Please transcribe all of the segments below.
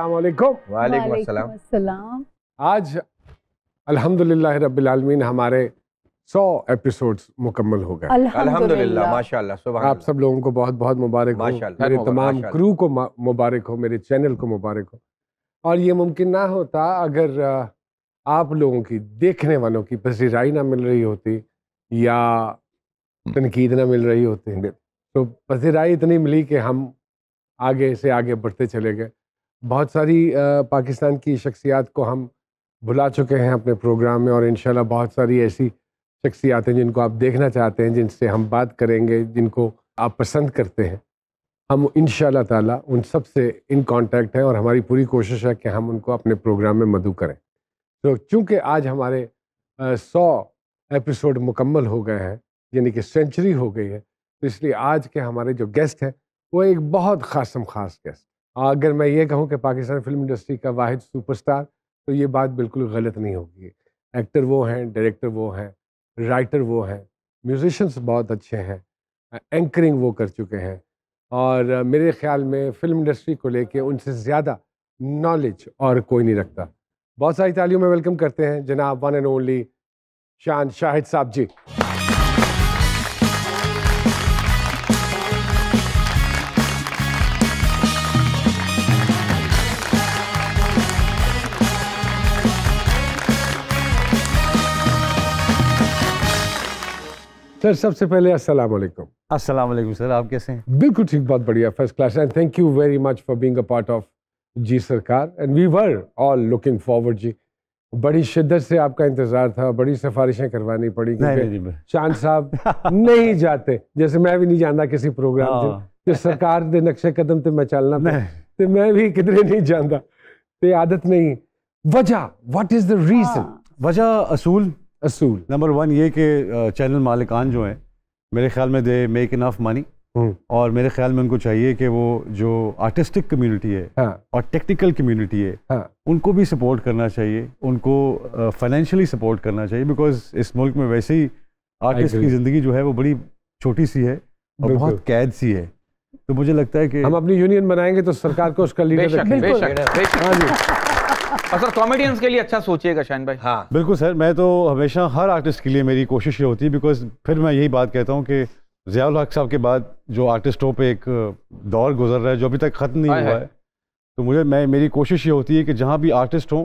अस्सलाम आज अल्हम्दुलिल्लाह रब्बिल आलमीन हमारे सौ एपिसोड्स मुकम्मल हो गए अल्हम्दुलिल्लाह माशाल्लाह आप सब लोगों को बहुत बहुत मुबारक हो मेरे तमाम क्रू को मुबारक हो मेरे चैनल को मुबारक हो और ये मुमकिन ना होता अगर आप लोगों की देखने वालों की पसीराई ना मिल रही होती या तनकीद ना मिल रही होती तो पसीराई इतनी मिली कि हम आगे से आगे बढ़ते चले गए बहुत सारी पाकिस्तान की शख्सियात को हम भुला चुके हैं अपने प्रोग्राम में और इन बहुत सारी ऐसी शख्सियात हैं जिनको आप देखना चाहते हैं जिनसे हम बात करेंगे जिनको आप पसंद करते हैं हम इन ताला उन सब से इन कांटेक्ट हैं और हमारी पूरी कोशिश है कि हम उनको अपने प्रोग्राम में मधु करें तो चूँकि आज हमारे सौ एपिसोड मुकम्मल हो गए हैं यानी कि सेंचुरी हो गई है तो इसलिए आज के हमारे जो गेस्ट हैं वो एक बहुत खासम खास गेस्ट हाँ, अगर मैं ये कहूँ कि पाकिस्तान फिल्म इंडस्ट्री का वाद सुपरस्टार तो ये बात बिल्कुल गलत नहीं होगी एक्टर वो हैं डायरेक्टर वो हैं राइटर वो हैं म्यूजिशंस बहुत अच्छे हैं एंकरिंग वो कर चुके हैं और मेरे ख्याल में फिल्म इंडस्ट्री को लेके उनसे ज़्यादा नॉलेज और कोई नहीं रखता बहुत सारी तालियों में वेलकम करते हैं जनाब वन एंड ओनली शान शाहिद साहब जी सर सबसे पहले अस्सलाम वालेकुम अस्सलाम वालेकुम सर आप कैसे हैं बिल्कुल ठीक बात बढ़िया first class and thank you very much for being a part of Ji Sarkar and we were all looking forward जी बड़ी शिद्दत से आपका इंतजार था बड़ी सिफारिशें करवानी पड़ी चांद साहब नहीं जाते जैसे मैं भी नहीं जाना किसी प्रोग्राम से तो सरकार के नक्शे कदम से तो मैं चलना तो मैं भी ਕਿਧਰੇ नहीं ਜਾਂਦਾ तो आदत नहीं वजह व्हाट इज द रीजन वजह असूल असूल नंबर वन ये कि चैनल मालिकान जो हैं मेरे ख्याल में दे मेक इनफ मनी और मेरे ख्याल में उनको चाहिए कि वो जो आर्टिस्टिक कम्युनिटी है हाँ। और टेक्निकल कम्युनिटी है हाँ। उनको भी सपोर्ट करना चाहिए उनको फाइनेंशियली सपोर्ट करना चाहिए बिकॉज इस मुल्क में वैसे ही आर्टिस्ट की ज़िंदगी जो है वो बड़ी छोटी सी है और बहुत कैद सी है तो मुझे लगता है कि हम अपनी यूनियन बनाएंगे तो सरकार को उसका लीडर और सर कॉमेडियंस के लिए अच्छा सोचिएगा शान भाई हाँ बिल्कुल सर मैं तो हमेशा हर आर्टिस्ट के लिए मेरी कोशिश ये होती है बिकॉज फिर मैं यही बात कहता हूँ कि जियाउल हक साहब के बाद जो आर्टिस्टों पे एक दौर गुजर रहा है जो अभी तक ख़त्म नहीं हुआ है तो मुझे मैं मेरी कोशिश ये होती है कि जहाँ भी आर्टिस्ट हों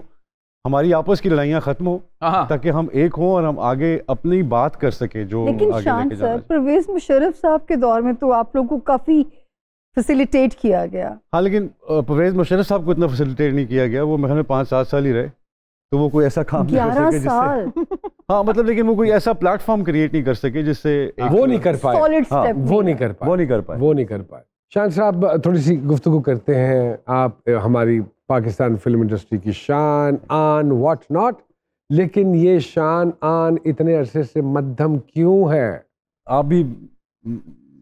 हमारी आपस की लड़ाइयाँ खत्म हो हाँ, हाँ। ताकि हम एक हों और हम आगे अपनी बात कर सके जो लेकिन आगे शान सर परवेज मुशरफ साहब के दौर में तो आप लोगों को काफ़ी फैसिलिटेट किया गया हाँ लेकिन परवेज मुशरफ साहब को इतना फैसिलिटेट नहीं किया गया वो मेरे पाँच सात साल ही रहे तो वो कोई ऐसा काम ग्यारह साल हाँ मतलब लेकिन वो कोई ऐसा प्लेटफॉर्म क्रिएट नहीं कर सके जिससे वो नहीं कर पाए हाँ, वो नहीं कर पाए वो नहीं कर पाए वो नहीं कर पाए शान साहब थोड़ी सी गुफ्तु करते हैं आप हमारी पाकिस्तान फिल्म इंडस्ट्री की शान आन व्हाट नॉट लेकिन ये शान आन इतने अरसे से मध्यम क्यों है आप भी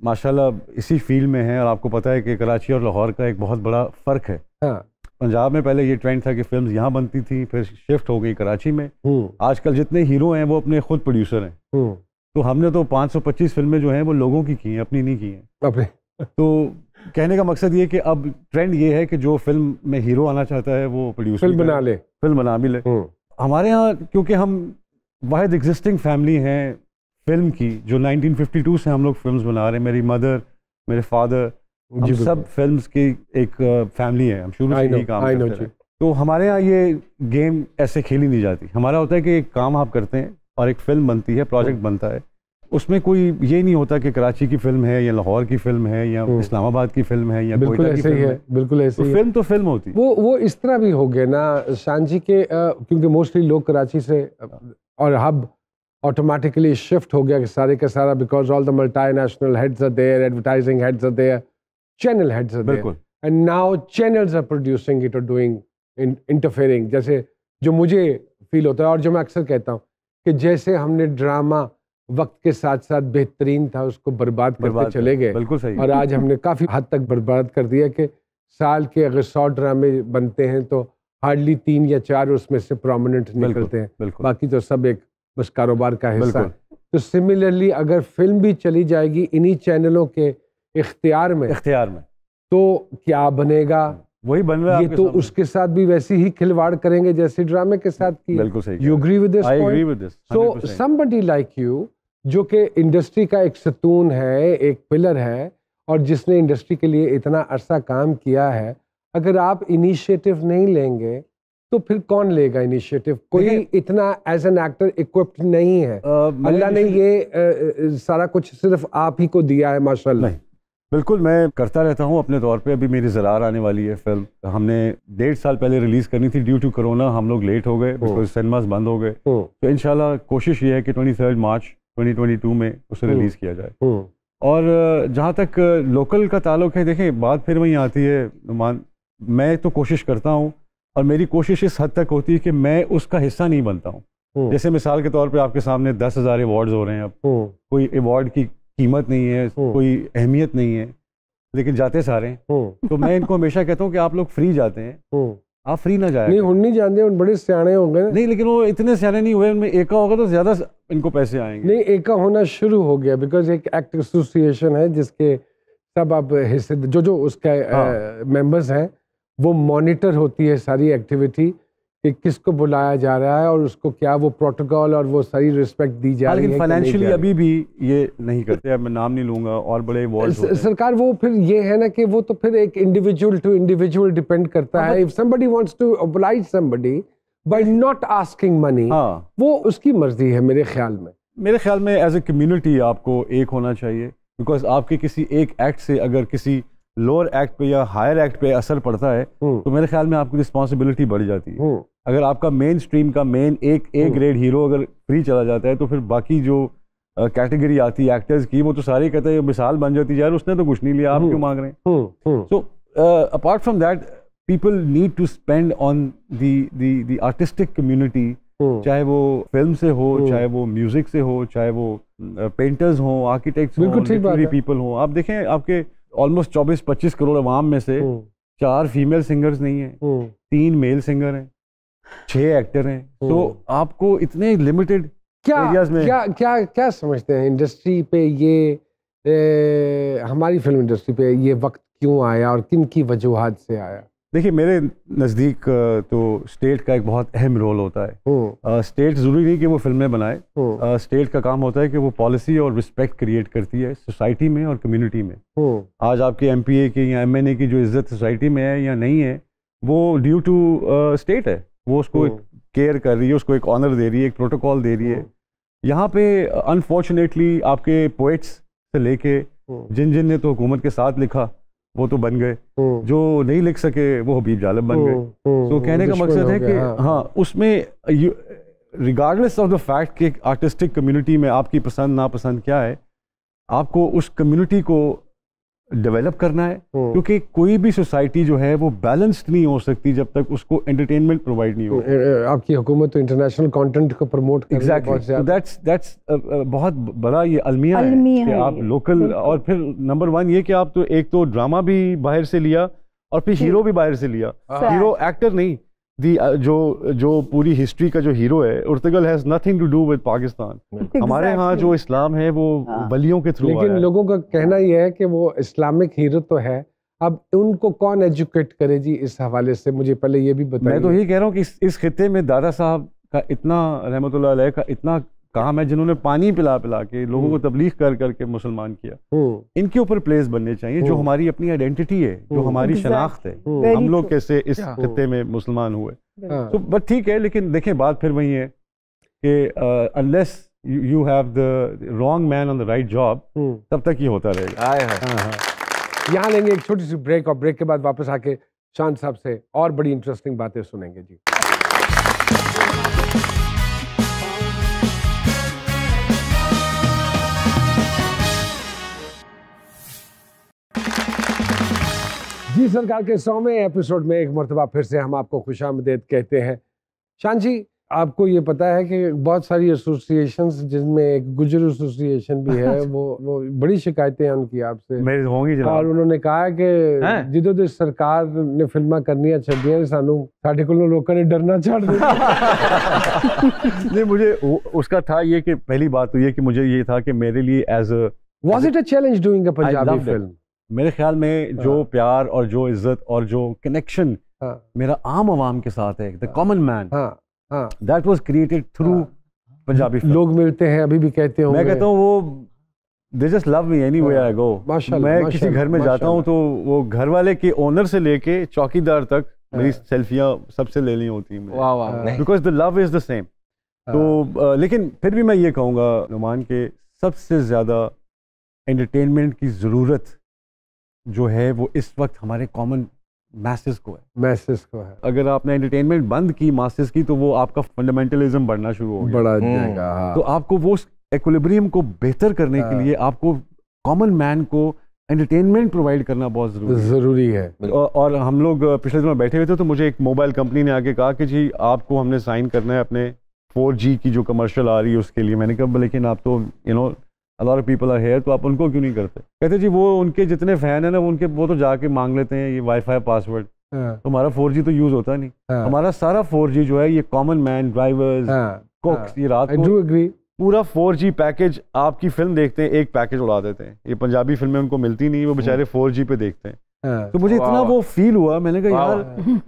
माशाल्लाह इसी फील्ड में हैं और आपको पता है कि कराची और लाहौर का एक बहुत बड़ा फ़र्क है हाँ। पंजाब में पहले ये ट्रेंड था कि फिल्म यहाँ बनती थी फिर शिफ्ट हो गई कराची में हम्म। आजकल जितने हीरो हैं वो अपने खुद प्रोड्यूसर हैं हम्म। तो हमने तो 525 फिल्में जो हैं वो लोगों की की हैं अपनी नहीं की हैं तो कहने का मकसद ये कि अब ट्रेंड ये है कि जो फिल्म में हीरो आना चाहता है वो प्रोड्यूसर फिल्म बना ले फिल्म बना भी ले हम्म। हमारे यहाँ क्योंकि हम वाहिद एग्जिस्टिंग फैमिली हैं फिल्म की जो 1952 से हम लोग फिल्म्स बना रहे हैं मेरी मदर मेरे फादर हम सब फिल्म्स की एक फैमिली है हम शुरू से ही काम करते हैं तो हमारे यहाँ ये गेम ऐसे खेली नहीं जाती हमारा होता है कि एक काम आप करते हैं और एक फिल्म बनती है प्रोजेक्ट हम्म। बनता है उसमें कोई ये नहीं होता कि कराची की फिल्म है या लाहौर की फिल्म है या हम्म। इस्लामाबाद की फिल्म है या बिल्कुल ऐसे ही है, बिल्कुल ऐसे तो फिल्म तो फिल्म होती वो वो इस तरह भी हो गया ना शान के क्योंकि मोस्टली लोग कराची से हाँ। और हब ऑटोमेटिकली शिफ्ट हो गया कि सारे का सारा because all the multinational heads are there advertising heads are there channel heads are there and now channels are producing it और डूइंग इंटरफेयरिंग जैसे जो मुझे फील होता है और जो मैं अक्सर कहता हूँ कि जैसे हमने ड्रामा वक्त के साथ साथ बेहतरीन था उसको बर्बाद करते चले गए बिल्कुल सही और आज हमने काफ़ी हद तक बर्बाद कर दिया कि साल के अगर सौ ड्रामे बनते हैं तो हार्डली तीन या चार उसमें से प्रोमिनेंट निकलते हैं बाकी तो सब एक बस कारोबार का हिस्सा तो सिमिलरली अगर फिल्म भी चली जाएगी इन्हीं चैनलों के इख्तियार में इख्तियार में तो क्या बनेगा वही बन रहा है ये तो उसके साथ भी वैसी ही खिलवाड़ करेंगे जैसे ड्रामे के साथ की बिल्कुल सही you with this I with this so somebody like you जो कि इंडस्ट्री का एक सतून है एक पिलर है और जिसने इंडस्ट्री के लिए इतना अरसा काम किया है अगर आप इनिशिएटिव नहीं लेंगे तो फिर कौन लेगा इनिशिएटिव कोई इतना एज एन एक्टर इक्विप्ड नहीं है अल्लाह ने ये आ, सारा कुछ सिर्फ आप ही को दिया है माशाल्लाह नहीं बिल्कुल मैं करता रहता हूँ अपने तौर पे अभी मेरी जरार आने वाली है फिल्म हमने डेढ़ साल पहले रिलीज़ करनी थी ड्यू टू कोरोना हम लोग लेट हो गए बिकॉज हम्म। सिनेमाज बंद हो गए हम्म। तो इनशाला कोशिश ये है कि ट्वेंटी मार्च ट्वेंटी में उसे हम्म। रिलीज़ किया जाए और जहाँ तक लोकल का ताल्लुक है देखें बात फिर वहीं आती है मान मैं तो कोशिश करता हूँ और मेरी कोशिश इस हद तक होती है कि मैं उसका हिस्सा नहीं बनता हूँ हम्म। जैसे मिसाल के तौर पर आपके सामने दस हज़ार अवार्ड हो रहे हैं अब हम्म। कोई अवार्ड की कीमत नहीं है हम्म। कोई अहमियत नहीं है लेकिन जाते सारे तो मैं इनको हमेशा कहता हूँ कि आप लोग फ्री जाते हैं आप फ्री ना जाए नहीं नहीं जानते उन बड़े सियाने होंगे नहीं लेकिन वो इतने सियाने नहीं हुए उनमें एका होगा तो ज़्यादा इनको पैसे आएंगे नहीं एका होना शुरू हो गया बिकॉज एक एक्ट एसोसिएशन है जिसके सब आप हिस्से जो जो उसका हाँ। मेंबर्स हैं वो मॉनिटर होती है सारी एक्टिविटी कि किसको बुलाया जा रहा है और उसको क्या वो प्रोटोकॉल और वो सारी रिस्पेक्ट दी जा रही है फाइनेंशियली अभी भी ये नहीं करते मैं नाम नहीं लूंगा और बड़े सरकार वो फिर ये है ना कि वो तो फिर एक इंडिविजुअल टू इंडिविजुअल डिपेंड करता हाँ, है if somebody wants to oblige somebody by not asking money वो उसकी मर्जी है मेरे ख्याल में मेरे ख्याल में एज ए कम्युनिटी आपको एक होना चाहिए बिकॉज आपके किसी एक एक्ट से अगर किसी लोअर एक्ट पे या हायर एक्ट पे असर पड़ता है हम्म। तो मेरे ख्याल में आपकी रिस्पॉन्सिबिलिटी बढ़ जाती है हम्म। अगर आपका मेन स्ट्रीम का मेन एक ए ग्रेड हीरो अगर फ्री चला जाता है तो फिर बाकी जो कैटेगरी आती है एक्टर्स की वो तो सारे कहते हैं मिसाल बन जाती यार उसने तो कुछ नहीं लिया आप हम्म। क्यों मांग रहे हैं so apart from that people need to spend on the artistic community चाहे वो फिल्म से हो चाहे वो म्यूजिक से हो चाहे वो पेंटर्स हो आर्किटेक्ट्स हो पीपल हो आप देखें आपके ऑलमोस्ट चौबीस पच्चीस करोड़ अवाम में से हम्म। चार फीमेल सिंगर्स नहीं है हम्म। तीन मेल सिंगर हैं छह एक्टर हैं हम्म। तो आपको इतने लिमिटेड क्या में क्या क्या क्या समझते हैं इंडस्ट्री पे ये ए, हमारी फिल्म इंडस्ट्री पे ये वक्त क्यों आया और किन की वजूहत से आया देखिए मेरे नज़दीक तो स्टेट का एक बहुत अहम रोल होता है स्टेट ज़रूरी नहीं कि वो फिल्में बनाए स्टेट का काम होता है कि वो पॉलिसी और रिस्पेक्ट क्रिएट करती है सोसाइटी में और कम्युनिटी में आज आपके एम की या एम की जो इज़्ज़त सोसाइटी में है या नहीं है वो ड्यू टू स्टेट है वो उसको एक केयर कर रही है उसको एक ऑनर दे रही है एक प्रोटोकॉल दे रही है यहाँ पे अनफॉर्चुनेटली आपके पोइट्स से लेके जिन जिन ने तो हुकूमत के साथ लिखा वो तो बन गए हम्म। जो नहीं लिख सके वो हबीब जालम बन हम्म, गए तो कहने का मकसद है कि हाँ।, हाँ उसमें रिगार्डलेस ऑफ द फैक्ट कि आर्टिस्टिक कम्युनिटी में आपकी पसंद नापसंद क्या है आपको उस कम्युनिटी को डेवलप करना है हम्म। क्योंकि कोई भी सोसाइटी जो है वो बैलेंस्ड नहीं हो सकती जब तक उसको एंटरटेनमेंट प्रोवाइड नहीं हो हम्म, आपकी हुकूमत तो इंटरनेशनल कंटेंट को प्रमोट दैट्स दैट्स बहुत बड़ा ये अलमिया है, है कि आप लोकल और फिर नंबर वन ये कि आप तो एक तो ड्रामा भी बाहर से लिया और फिर हीरो भी बाहर से लिया हीरो एक्टर नहीं दी uh, जो जो पूरी हिस्ट्री का जो हीरो है Ertugrul has nothing to do with Pakistan हमारे यहाँ जो इस्लाम है वो बलियों हाँ। के थ्रू लेकिन लोगों का कहना यह है कि वो इस्लामिक हीरो तो है अब उनको कौन एजुकेट करे जी इस हवाले से मुझे पहले ये भी बताइए मैं तो यही कह रहा हूँ कि इस, इस खत्े में दादा साहब का इतना रहमत का इतना काम है जिन्होंने पानी पिला पिला के लोगों को हम्म। तबलीग कर करके मुसलमान किया हम्म। इनके ऊपर प्लेस बनने चाहिए जो हम्म। हमारी अपनी आइडेंटिटी है जो हमारी शनाख्त है हम लोग कैसे इस खत्े में मुसलमान हुए तो हाँ। बस ठीक है लेकिन देखें बात फिर वही है कि unless you have the wrong man on the right job तब तक ये होता रहेगा हाँ, हाँ। यहाँ लेंगे एक छोटी सी ब्रेक और ब्रेक के बाद वापस आके शांत साहब से और बड़ी इंटरेस्टिंग बातें सुनेंगे जी जी सरकार के सौवें एपिसोड में एक मरतबा फिर से हम आपको खुश आमदेद कहते हैं शान जी आपको ये पता है कि बहुत सारी एसोसिएशन जिनमें एक गुजर एसोसिएशन भी है वो वो बड़ी शिकायतें हैं उनकी आपसे होंगी और उन्होंने कहा है कि जिदो जो सरकार ने फिल्म करनिया छियां सानू साढ़े को लोगों ने डरना छड़ दिया नहीं मुझे उसका था ये कि पहली बात तो ये कि मुझे ये था कि मेरे लिए as was it a challenge doing Punjabi film मेरे ख्याल में जो हाँ। प्यार और जो इज्जत और जो कनेक्शन हाँ। मेरा आम आवाम के साथ है the common man that was created through Punjabi लोग मिलते हैं अभी भी कहते हो मैं कहता हूँ वो they just love me anyway I go मैं किसी घर में जाता हूँ तो वो घर वाले के ओनर से लेके चौकीदार तक हाँ। मेरी सेल्फियाँ सबसे ले ली होती हैं because the love is the same तो आ, लेकिन फिर भी मैं ये कहूँगा नुमान के सबसे ज़्यादा एंटरटेनमेंट की ज़रूरत जो है वो इस वक्त हमारे कॉमन मैसेज को है मैसेज को है अगर आपने एंटरटेनमेंट बंद की मास्टर्स की तो वो आपका फंडामेंटलिज्म बढ़ना शुरू हो गया बढ़ा जाएगा हम्म। हाँ। तो आपको वो एक्विलिब्रियम को बेहतर करने के हाँ। लिए आपको कॉमन मैन को एंटरटेनमेंट प्रोवाइड करना बहुत ज़रूरी है ज़रूरी है और, हम लोग पिछले दिनों बैठे हुए थे तो मुझे एक मोबाइल कंपनी ने आके कहा कि जी आपको हमने साइन करना है अपने 4G की जो कमर्शियल आ रही है उसके लिए मैंने कहा लेकिन आप तो you know all our people are here तो आप उनको क्यों नहीं करते कहते जी वो उनके जितने फ़ैन है ना उनके वो तो जाके मांग लेते हैं ये वाईफाई हाँ। पासवर्ड तो हमारा फोर तो यूज़ होता नहीं हाँ। हमारा सारा फोर जो है ये कॉमन मैन ड्राइवर्स कुक्स ये रात को पूरा फोर पैकेज आपकी फिल्म देखते हैं एक पैकेज उड़ा देते हैं ये पंजाबी फिल्में उनको मिलती नहीं वो हाँ। बेचारे फोर पे देखते हैं तो मुझे इतना वो फील हुआ मैंने कहा यार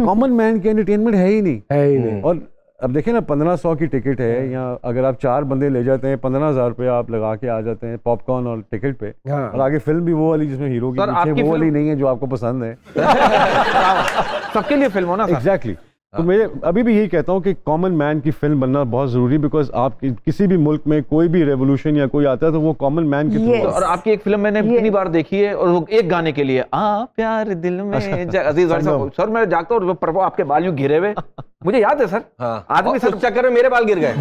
कॉमन मैन के एंटरटेनमेंट है ही नहीं है ही नहीं और अब देखिए ना पंद्रह सौ की टिकट है हाँ। या अगर आप चार बंदे ले जाते हैं पंद्रह हजार रुपये आप लगा के आ जाते हैं पॉपकॉर्न और टिकट पे हाँ। और आगे फिल्म भी वो वाली जिसमें हीरो की वो वाली नहीं है जो आपको पसंद है सबके लिए फिल्म हो ना एग्जैक्टली तो मैं अभी भी यही कहता हूँ कि कॉमन मैन की फिल्म बनना बहुत जरूरी बिकॉज आप किसी भी मुल्क में कोई भी रेवोल्यूशन या कोई आता है तो वो कॉमन मैन की yes. और आपकी एक फिल्म मैंने कितनी yes. बार देखी है और वो एक गाने के लिए आ प्यार दिल में अच्छा। अजीज सर मैं जागता हूँ प्रभु आपके बाल यू घिरे हुए मुझे याद है सर हाँ। आदमी सर चक्कर में मेरे बाल गिर गए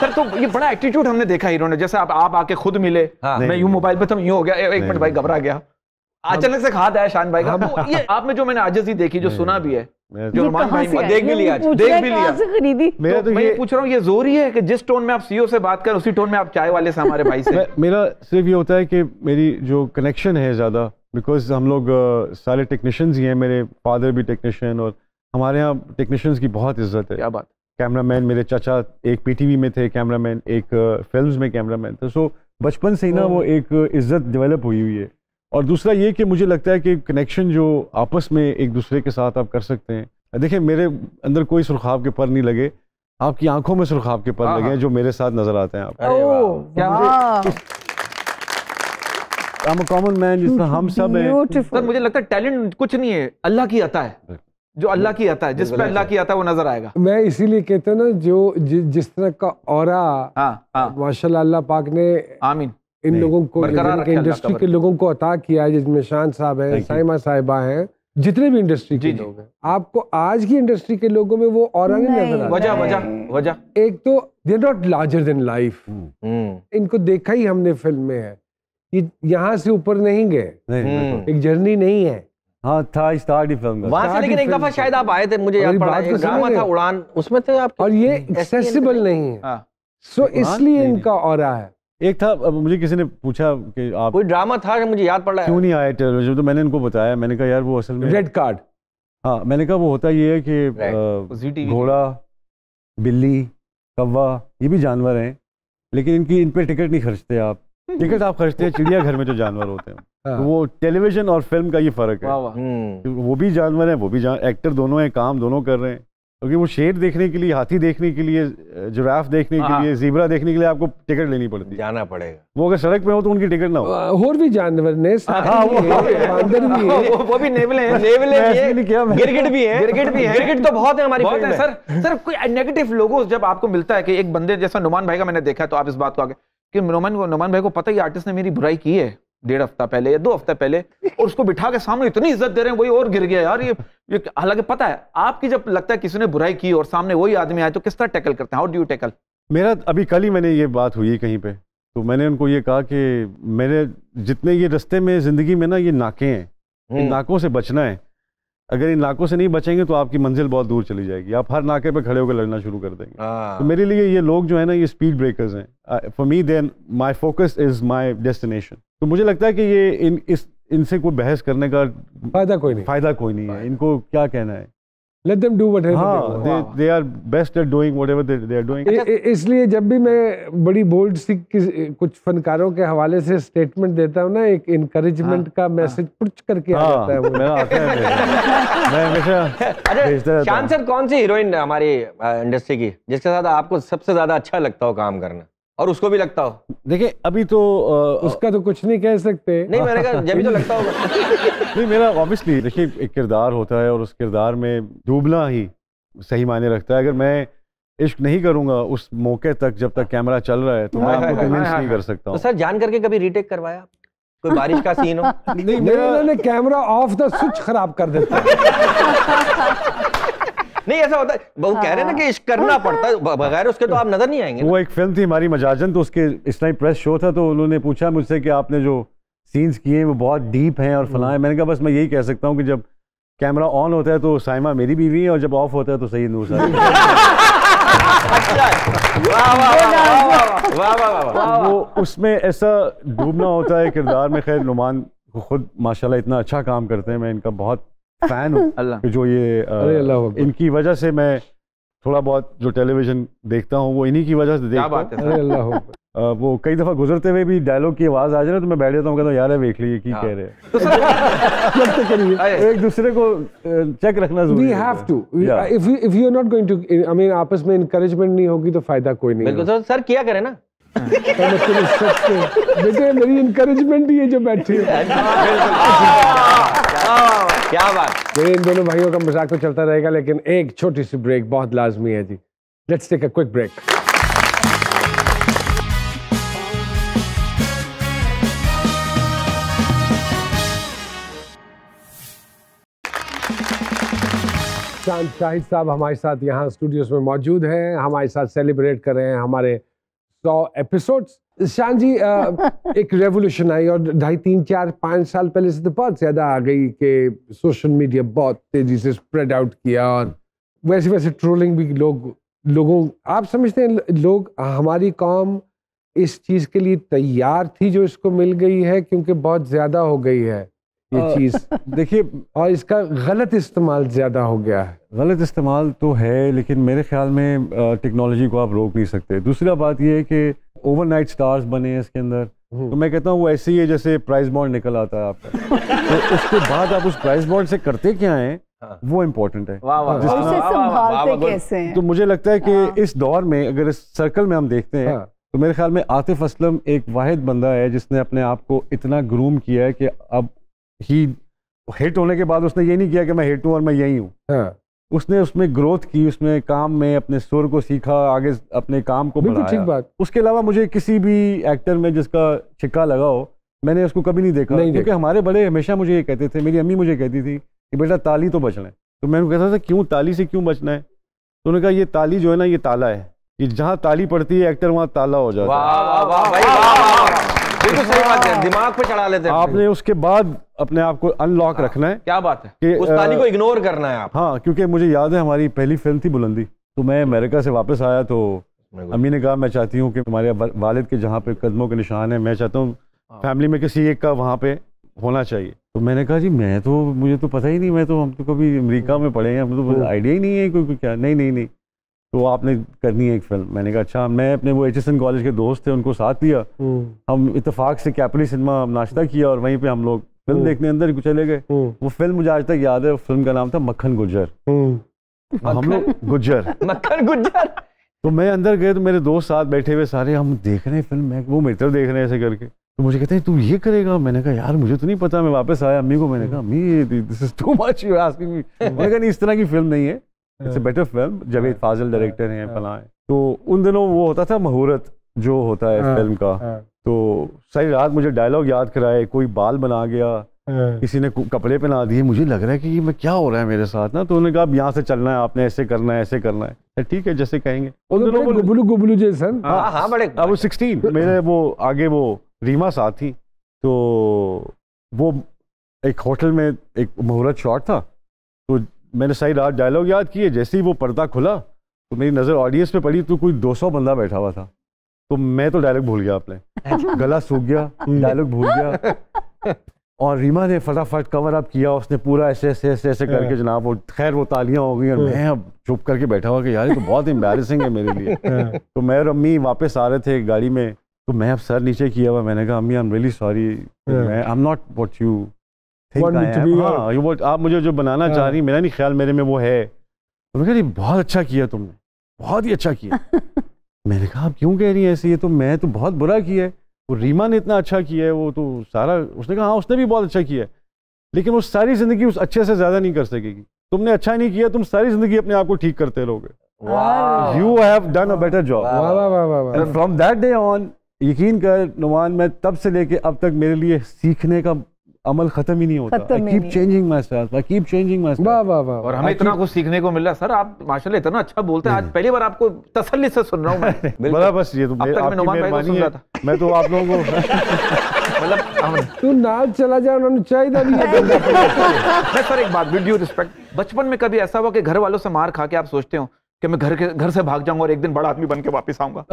सर तो ये बड़ा एटीट्यूड हमने देखा हीरो ने जैसे आप आप आके खुद मिले हाँ। मैं यूं मोबाइल पे तो यूं हो गया एक मिनट भाई घबरा गया अचानक से खाद आया शान भाई का तो ये आप में जो मैंने ही देखी जो सुना भी है जो भाई देख भी लिया देख भी लिया खरीदी मेरा तो, तो मैं ये पूछ रहा हूँ ये जोर ही है कि जिस टोन में आप से बात उसी टोन में आप चाय वाले से हमारे भाई से मेरा सिर्फ ये होता है कि मेरी जो कनेक्शन है ज़्यादा बिकॉज हम लोग सारे टेक्नीशियंस ही हैं मेरे फादर भी टेक्नीशियन और हमारे यहाँ टेक्नीशियंस की बहुत इज्जत है क्या बात कैमरामैन मेरे चाचा एक पीटीवी में थे कैमरामैन एक फिल्म्स में कैमरामैन थे सो बचपन से ही ना वो एक इज्जत डेवलप हुई हुई है और दूसरा ये कि मुझे लगता है कि कनेक्शन जो आपस में एक दूसरे के साथ आप कर सकते हैं देखिए मेरे अंदर कोई सुरखाब के पर नहीं लगे आपकी आंखों में सुरखाब के पर हाँ, लगे हैं हाँ। जो मेरे साथ नजर आते हैं आप कॉमन मैन जिसमें हम सब हैं सर मुझे लगता है टैलेंट कुछ नहीं है अल्लाह की आता है जो अल्लाह की आता है जिस पर अल्लाह की आता है वो नजर आएगा मैं इसीलिए कहता हूँ ना जो जि, जिस तरह का और हाँ, माशा अल्लाह पाक ने आमीन इन लोगों को इंडस्ट्री के लोगों को अता किया है जिसमें शान साहब हैं साइमा साहिबा हैं जितने भी इंडस्ट्री के लोग हैं आपको आज की इंडस्ट्री के लोगों में वो और नजर वजह वजह वजह एक तो they're not larger than life इनको देखा ही हमने फिल्म में है ये यहाँ से ऊपर नहीं गए हम्म। एक जर्नी नहीं है हाँ था स्टार्ट ही फिल्म वहां से लेकिन एक दफा शायद आप आए थे मुझे याद पड़ा एक तो था उड़ान उसमें थे आप और ये एक्सेसिबल नहीं है सो हाँ। इसलिए इनका और है एक था मुझे किसी ने पूछा कि आप कोई ड्रामा था कि मुझे याद पड़ रहा है क्यों नहीं आया टेलीविजन तो मैंने इनको बताया मैंने कहा यार वो असल में रेड कार्ड हाँ मैंने कहा वो होता ये है कि घोड़ा बिल्ली कौवा ये भी जानवर हैं लेकिन इनकी इन पर टिकट नहीं खर्चते आप टिकट आप खर्चते हैं चिड़ियाघर में जो जानवर होते हैं हाँ। तो वो टेलीविजन और फिल्म का ये फर्क है हम्म। वो भी जानवर है वो भी एक्टर दोनों हैं काम दोनों कर रहे हैं क्योंकि वो शेर देखने के लिए हाथी देखने के लिए जुराफ देखने के हाँ। लिए जीबरा देखने के लिए आपको टिकट लेनी पड़ती है जाना पड़ेगा वो अगर सड़क पे हो तो उनकी टिकट ना हो और भी जानवर ने हाँ, बंदर भी भी नेवले नेवले गिरगिट भी है गिरगिट भी है गिरगिट तो बहुत है हमारी फील्ड सर सर कोई नेगेटिव लोगो जब आपको मिलता है कि एक बंदे जैसा नुमान भाई का मैंने देखा तो आप इस बात को आगे कि नुमान नुमान भाई को पता ही आर्टिस्ट ने मेरी बुराई की है डेढ़ हफ्ता पहले या दो हफ्ते पहले और उसको बिठा के सामने इतनी इज्जत दे रहे हैं वही और गिर गया यार ये ये हालांकि पता है आपकी जब लगता है किसी ने बुराई की और सामने वही आदमी आए तो किस तरह टैकल करते हैं हाउ डू यू टैकल मेरा अभी कल ही मैंने ये बात हुई कहीं पे तो मैंने उनको ये कहा कि मेरे जितने ये रस्ते में ज़िंदगी में ना ये नाके हैं इन हम्म। नाकों से बचना है अगर इन नाकों से नहीं बचेंगे तो आपकी मंजिल बहुत दूर चली जाएगी आप हर नाके पे खड़े होकर लड़ना शुरू कर देंगे हाँ। तो मेरे लिए ये लोग जो है ना ये स्पीड ब्रेकर्स हैं for me then my focus is my destination तो मुझे लगता है कि ये इन इस इनसे कोई बहस करने का फायदा कोई नहीं फायदा कोई नहीं है इनको क्या कहना है लेट देम डू व्हाट हां they they are best at doing whatever they they are doing इसलिए जब भी मैं बड़ी बोल्ड सी कुछ फनकारों के हवाले से स्टेटमेंट देता हूं ना एक इनकरेजमेंट हाँ, का मैसेज हाँ, पुच करके हाँ, आ जाता है वो मेरा आता है मैं हमेशा भेजता रहता हूं कौन सी हीरोइन हमारी इंडस्ट्री की जिसके साथ आपको सबसे ज्यादा अच्छा लगता हो काम करना और उसको भी लगता हो देखिए अभी तो आ, उसका तो कुछ नहीं कह सकते नहीं मैंने कहा जब भी तो लगता होगा नहीं मेरा ऑब्वियसली देखिए एक किरदार होता है और उस किरदार में डूबना ही सही मायने रखता है अगर मैं इश्क नहीं करूंगा उस मौके तक जब तक कैमरा चल रहा है तो मैं आपको कन्विंस हाँ, हाँ, हाँ, नहीं कर सकता हूं। तो सर जान करके कभी रीटेक करवाया कोई बारिश का सीन हो नहीं मेरा कैमरा ऑफ द स्विच खराब कर देता है नहीं ऐसा होता है वो कह रहे हैं ना कि इश्क करना पड़ता है बगैर उसके तो आप नजर नहीं आएंगे वो एक फिल्म थी हमारी मजाजन तो उसके इस टाइम प्रेस शो था तो उन्होंने पूछा मुझसे कि आपने जो सीन्स किए हैं वो बहुत डीप हैं और फलाएं मैंने कहा बस मैं यही कह सकता हूँ कि जब कैमरा ऑन होता है तो साइमा मेरी बीवी है और जब ऑफ होता है तो सही नूर साहब वो उसमें ऐसा डूबना होता है किरदार में खैर नुमान खुद माशाल्लाह इतना अच्छा काम करते हैं मैं इनका बहुत फैन हूँ अल्लाह जो ये आ, अरे अल्लाह इनकी वजह से मैं थोड़ा बहुत जो टेलीविजन देखता हूँ वो इन्हीं की वजह से देखता बात है अरे अल्लाह वो कई दफ़ा गुजरते हुए भी डायलॉग की आवाज़ आ जाए तो मैं बैठ जाता हूँ यार देख लीजिए हाँ। की कह रहे हैं तो तो एक दूसरे को चेक रखना जरूरी we have to if you are not going to I mean आपस में इंकरेजमेंट नहीं होगी तो फायदा कोई नहीं सर किया करें ना तो मेरी इनकरेजमेंट ही है जो बैठी है हाँ, क्या बात मेरे इन दोनों भाइयों का मजाक तो चलता रहेगा लेकिन एक छोटी सी ब्रेक बहुत लाजमी है जी let's take a quick break Shahid साहब हमारे साथ यहाँ स्टूडियोज में मौजूद हैं हमारे साथ सेलिब्रेट कर रहे हैं हमारे सौ एपिसोड शान जी आ, एक रेवोल्यूशन आई और ढाई तीन चार पाँच साल पहले से तो बहुत ज़्यादा आ गई कि सोशल मीडिया बहुत तेज़ी से स्प्रेड आउट किया और वैसे वैसे ट्रोलिंग भी लोग लोगों आप समझते हैं लोग हमारी कॉम इस चीज़ के लिए तैयार थी जो इसको मिल गई है क्योंकि बहुत ज़्यादा हो गई है ये चीज़ देखिए और इसका गलत इस्तेमाल ज़्यादा हो गया है गलत इस्तेमाल तो है लेकिन मेरे ख्याल में टेक्नोलॉजी को आप रोक नहीं सकते दूसरा बात यह है कि ओवरनाइट स्टार्स बने हैं इसके अंदर हम्म। तो मैं कहता हूँ वो ऐसे ही है जैसे प्राइस बॉन्ड निकल आता है आपका तो उसके बाद आप उस प्राइस बॉन्ड से करते क्या हाँ। है वो इम्पोर्टेंट है तो मुझे लगता है कि हाँ। इस दौर में अगर इस सर्कल में हम देखते हैं हाँ। तो मेरे ख्याल में आतिफ असलम एक वाहिद बंदा है जिसने अपने आप को इतना ग्रूम किया है कि अब ही हिट होने के बाद उसने ये नहीं किया कि मैं हिट हूँ और मैं यही हूँ हाँ। उसने उसमें ग्रोथ की उसमें काम में अपने सुर को सीखा आगे अपने काम को बढ़ाया ठीक बात उसके अलावा मुझे किसी भी एक्टर में जिसका छिक्का लगा हो मैंने उसको कभी नहीं देखा नहीं क्योंकि हमारे बड़े हमेशा मुझे ये कहते थे मेरी अम्मी मुझे कहती थी कि बेटा ताली तो बचना है तो मैं उनको कहता था क्यों ताली से क्यों बचना है तो उन्होंने कहा ये ताली जो है ना ये ताला है कि जहाँ ताली पड़ती है एक्टर वहाँ ताला हो जाता है बिल्कुल सही बात है दिमाग पे चढ़ा लेते हैं आपने उसके बाद अपने आप को अनलॉक हाँ। रखना है क्या बात है कि उस ताली को इग्नोर करना है आप हाँ क्योंकि मुझे याद है हमारी पहली फिल्म थी बुलंदी तो मैं अमेरिका से वापस आया तो अम्मी ने कहा मैं चाहती हूँ कि हमारे वालिद के जहाँ पे कदमों के निशान है मैं चाहता हूँ फैमिली हाँ। में किसी एक का वहाँ पे होना चाहिए तो मैंने कहा जी मैं तो मुझे तो पता ही नहीं मैं तो हम तो कभी अमेरिका में पढ़े हैं हम तो आइडिया ही नहीं है कोई क्या नहीं नहीं नहीं तो आपने करनी है एक फिल्म मैंने कहा अच्छा मैं अपने वो एच कॉलेज के दोस्त थे उनको साथ लिया हम्म। हम इतफाक से कैपिटल सिनेमा नाश्ता किया और वहीं पे हम लोग फिल्म हम्म। देखने अंदर चले गए हम्म। वो फिल्म मुझे आज तक याद है फिल्म का नाम था मक्खन गुजर हम लोग गुजर मक्खन गुजर तो मैं अंदर गए तो मेरे दोस्त साथ बैठे हुए सारे हम देख रहे हैं फिल्म मैं वो मेरे तरफ देख रहे हैं ऐसे करके तो मुझे कहते हैं तू ये करेगा मैंने कहा यार मुझे तो नहीं पता मैं वापस आया अम्मी को मैंने कहा अम्मी this is too much you asking me मैंने कहा नहीं इस तरह की फिल्म नहीं है it's better film Javed Fazil director हाँ, हैं हाँ। फला तो उन दिनों वो होता था मुहूर्त जो होता है फिल्म हाँ, का तो सारी रात मुझे डायलॉग याद कराए कोई बाल बना गया किसी ने कपड़े पहना दिए मुझे लग रहा है कि ये मैं क्या हो रहा है मेरे साथ ना तो उन्होंने कहा यहाँ से चलना है आपने ऐसे करना है ऐसे करना है तो ठीक है जैसे कहेंगे गुबलू गुबलू बड़े अब वो सिक्सटीन मेरे वो आगे वो रीमा साथ थी तो वो एक होटल में एक मुहूर्त शॉट था मैंने सही रात डायलॉग याद किए जैसे ही वो पर्दा खुला तो मेरी नज़र ऑडियंस पे पड़ी तो कोई 200 बंदा बैठा हुआ था तो मैं तो डायलॉग भूल गया आपने अच्छा। गला सूख गया डायलॉग भूल गया और रीमा ने फटाफट कवर अप किया उसने पूरा ऐसे ऐसे ऐसे ऐसे करके हाँ। जनाब वो खैर वो तालियां हो गई और मैं अब चुप करके बैठा हुआ कि यार ये तो बहुत एम्बेरसिंग है मेरे लिए हाँ। तो मैं और अम्मी वापस आ रहे थे गाड़ी में तो मैं अब सर नीचे किया हुआ मैंने कहा अम्मी I am really sorry I am not what you हाँ, वो आप मुझे जो बनाना चाह हाँ। रही मेरा नहीं ख्याल मेरे में वो है तो मैं कह बहुत अच्छा किया तुमने बहुत ही अच्छा किया मैंने कहा आप क्यों कह रही हैं ऐसे ये तो मैं तो बहुत बुरा किया है वो रीमा ने इतना अच्छा किया है वो तो सारा उसने कहा हाँ उसने भी बहुत अच्छा किया है लेकिन वो सारी ज़िंदगी उस अच्छे से ज़्यादा नहीं कर सकेगी तुमने अच्छा नहीं किया तुम सारी ज़िंदगी अपने आप को ठीक करते रहोगे you have done a better job from that day on यकीन कर नुमान मैं तब से लेके अब तक मेरे लिए सीखने का अमल खत्म ही नहीं होता keep changing myself I keep changing my वाह वाह वाह और हमें इतना कुछ सीखने को मिल रहा सर आप माशाल्लाह इतना अच्छा बोलते हैं आज पहली बार आपको तसल्ली से सुन रहा हूं मैं बड़ा बस ये तो मेहरबानी है मैं तो आप लोगों को मतलब तू नाच चला जा उन्होंने चाहिए मैं सर एक बात विद ड्यू रिस्पेक्ट बचपन में कभी ऐसा हुआ कि घर वालों से मार खा के आप सोचते हो कि मैं घर के घर से भाग जाऊंगा और एक दिन बड़ा आदमी बन के वापस आऊंगा